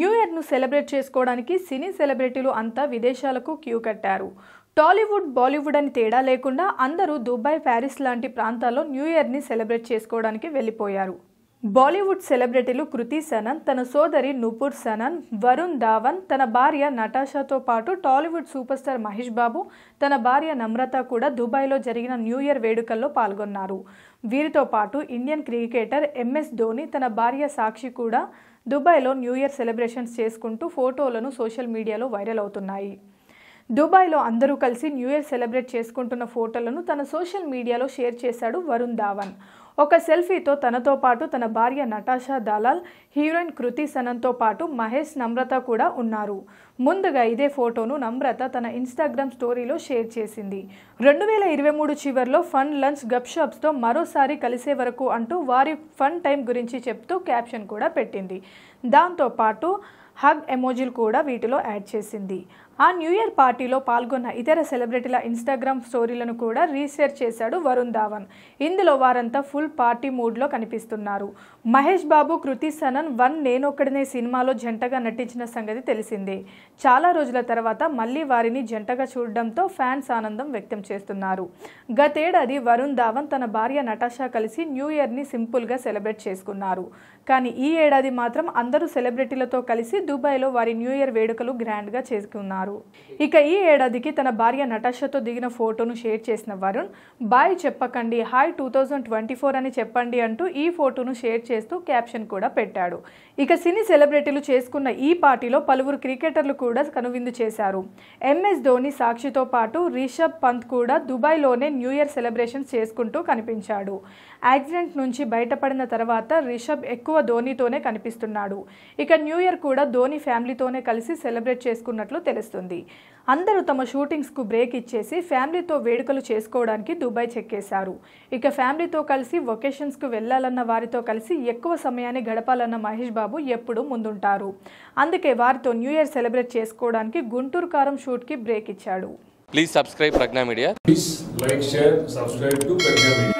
new ఇయర్ను celebrate చేసుకోవడానికి సినీ సెలబ్రిటీలు అంతా విదేశాలకు క్యూ కట్టారు టాలీవుడ్ బాలీవుడ్ అని తేడా లేకుండా అందరూ దుబాయ్ ప్యారిస్ లాంటి ప్రాంతాల్లో న్యూ ఇయర్ని సెలబ్రేట్ చేసుకోవడానికి వెళ్ళిపోయారు బాలీవుడ్ సెలబ్రిటీలు కృతి సనన్ తన సోదరి నూపూర్ సనన్ వరుణ్ ధావన్ తన భార్య నటాషాతో పాటు టాలీవుడ్ సూపర్ స్టార్ మహేష్ బాబు తన భార్య నమ్రత కూడా దుబాయ్లో జరిగిన న్యూ ఇయర్ వేడుకల్లో పాల్గొన్నారు వీరితో పాటు ఇండియన్ క్రికెటర్ ఎంఎస్ ధోని తన భార్య సాక్షి కూడా దుబాయ్లో న్యూ ఇయర్ సెలబ్రేషన్స్ చేసుకుంటూ ఫోటోలను సోషల్ మీడియాలో వైరల్ అవుతున్నాయి దుబాయ్లో అందరూ కలిసి న్యూ ఇయర్ సెలబ్రేట్ చేసుకుంటున్న ఫోటోలను తన సోషల్ మీడియాలో షేర్ చేశాడు వరుణ్ ధావన్ ఒక సెల్ఫీతో తనతో పాటు తన భార్య నటాషా దాలాల్ హీరోయిన్ కృతి సనంతో పాటు మహేష్ నమ్రత కూడా ఉన్నారు ముందుగా ఇదే ఫోటోను నమ్రత తన ఇన్స్టాగ్రామ్ స్టోరీలో షేర్ చేసింది రెండు వేల ఇరవై మూడు చివరిలో ఫన్ లంచ్ షాప్స్తో మరోసారి కలిసే వరకు అంటూ వారి ఫన్ టైం గురించి చెప్తూ క్యాప్షన్ కూడా పెట్టింది దాంతోపాటు హగ్ ఎమోజీలు కూడా వీటిలో యాడ్ చేసింది ఆ న్యూ ఇయర్ పార్టీలో పాల్గొన్న ఇతర సెలబ్రిటీల ఇన్స్టాగ్రామ్ స్టోరీలను కూడా రీషేర్ చేశాడు వరుణ్ ధావన్ ఇందులో వారంతా ఫుల్ పార్టీ మూడ్లో కనిపిస్తున్నారు మహేష్ బాబు కృతి సనన్ వన్ నేనొక్కడనే సినిమాలో జంటగా నటించిన సంగతి తెలిసిందే చాలా రోజుల తర్వాత మళ్ళీ వారిని జంటగా చూడడంతో ఫ్యాన్స్ ఆనందం వ్యక్తం చేస్తున్నారు గతేడాది వరుణ్ ధావన్ తన భార్య నటాషా కలిసి న్యూ ఇయర్ని సింపుల్గా సెలబ్రేట్ చేసుకున్నారు కానీ ఈ ఏడాది మాత్రం అందరూ సెలబ్రిటీలతో కలిసి దుబాయ్లో వారి న్యూ ఇయర్ వేడుకలు గ్రాండ్గా చేసుకున్నారు ఇక ఈ ఏడాదికి తన భార్య నటాషతో దిగిన ఫోటోను షేర్ చేసిన వరుణ్ బాయ్ చెప్పకండి hi two thousand twenty four అని చెప్పండి అంటూ ఈ ఫోటోను షేర్ చేస్తూ క్యాప్షన్ కూడా పెట్టాడు ఇక సినీ సెలబ్రిటీలు చేసుకున్న ఈ పార్టీలో పలువురు క్రికెటర్లు కూడా కనువిందు చేశారు ఎంఎస్ ధోని సాక్షితో పాటు రిషబ్ పంత్ కూడా దుబాయ్లోనే న్యూ ఇయర్ సెలబ్రేషన్స్ చేసుకుంటూ కనిపించాడు యాక్సిడెంట్ నుంచి బయటపడిన తర్వాత రిషబ్ ఎక్కువ ధోనితోనే కనిపిస్తున్నాడు ఇక న్యూ ఇయర్ కూడా ధోని ఫ్యామిలీతోనే కలిసి సెలబ్రేట్ చేసుకున్నట్లు తెలుస్తుంది అందరూ తమ షూటింగ్స్కు బ్రేక్ ఇచ్చేసి ఫ్యామిలీతో వేడుకలు చేసుకోవడానికి దుబాయ్ చెక్కేశారు ఇక ఫ్యామిలీతో కలిసి వొకేషన్స్కు వెళ్లాలన్న వారితో కలిసి ఎక్కువ సమయాన్ని గడపాలన్న మహేష్ బాబు ఎప్పుడూ ముందుంటారు అందుకే వారితో న్యూ ఇయర్ సెలబ్రేట్ చేసుకోవడానికి గుంటూరు కారం షూట్కి బ్రేక్ ఇచ్చాడు please subscribe Pragna media please like share subscribe to Pragna media